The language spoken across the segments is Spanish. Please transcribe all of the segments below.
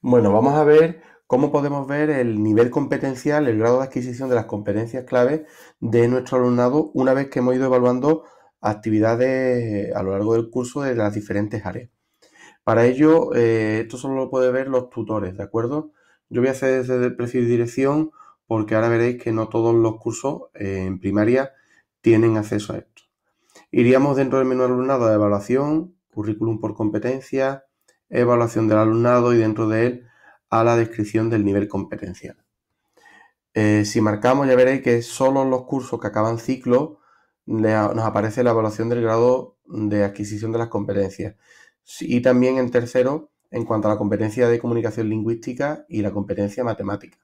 Bueno, vamos a ver cómo podemos ver el nivel competencial, el grado de adquisición de las competencias clave de nuestro alumnado una vez que hemos ido evaluando actividades eh, a lo largo del curso de las diferentes áreas. Para ello, eh, esto solo lo pueden ver los tutores, ¿de acuerdo? Yo voy a hacer desde el perfil de dirección porque ahora veréis que no todos los cursos eh, en primaria tienen acceso a esto. Iríamos dentro del menú alumnado de evaluación, currículum por competencia, evaluación del alumnado y dentro de él a la descripción del nivel competencial. Eh, si marcamos ya veréis que solo en los cursos que acaban ciclo nos aparece la evaluación del grado de adquisición de las competencias. Y también en tercero, en cuanto a la competencia de comunicación lingüística y la competencia matemática.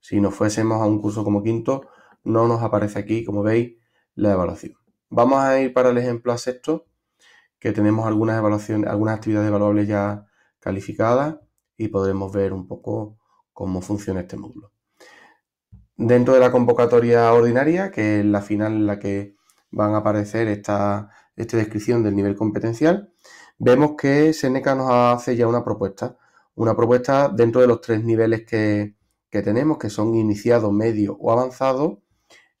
Si nos fuésemos a un curso como quinto, no nos aparece aquí, como veis, la evaluación. Vamos a ir para el ejemplo a sexto que tenemos algunas evaluaciones, algunas actividades evaluables ya calificadas y podremos ver un poco cómo funciona este módulo. Dentro de la convocatoria ordinaria, que es la final en la que van a aparecer esta, esta descripción del nivel competencial, vemos que Seneca nos hace ya una propuesta, una propuesta dentro de los tres niveles que, que tenemos, que son iniciado, medio o avanzado,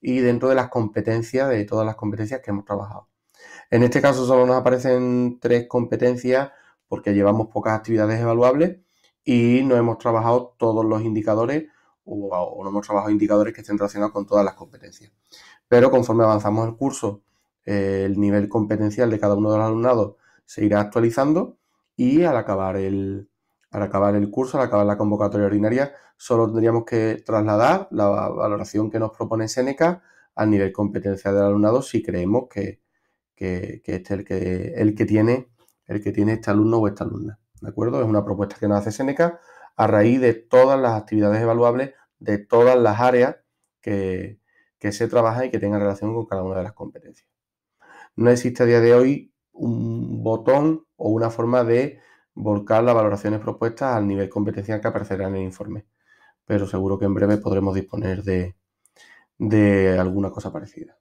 y dentro de las competencias, de todas las competencias que hemos trabajado. En este caso solo nos aparecen tres competencias porque llevamos pocas actividades evaluables y no hemos trabajado todos los indicadores o, no hemos trabajado indicadores que estén relacionados con todas las competencias. Pero conforme avanzamos el curso, el nivel competencial de cada uno de los alumnados se irá actualizando y al acabar el, al acabar el curso, al acabar la convocatoria ordinaria, solo tendríamos que trasladar la valoración que nos propone Seneca al nivel competencia del alumnado si creemos que, que, este es el que, el que tiene el que tiene este alumno o esta alumna. ¿De acuerdo? Es una propuesta que nos hace Seneca a raíz de todas las actividades evaluables, de todas las áreas que, se trabajan y que tengan relación con cada una de las competencias. No existe a día de hoy un botón o una forma de volcar las valoraciones propuestas al nivel competencial que aparecerá en el informe, pero seguro que en breve podremos disponer de alguna cosa parecida.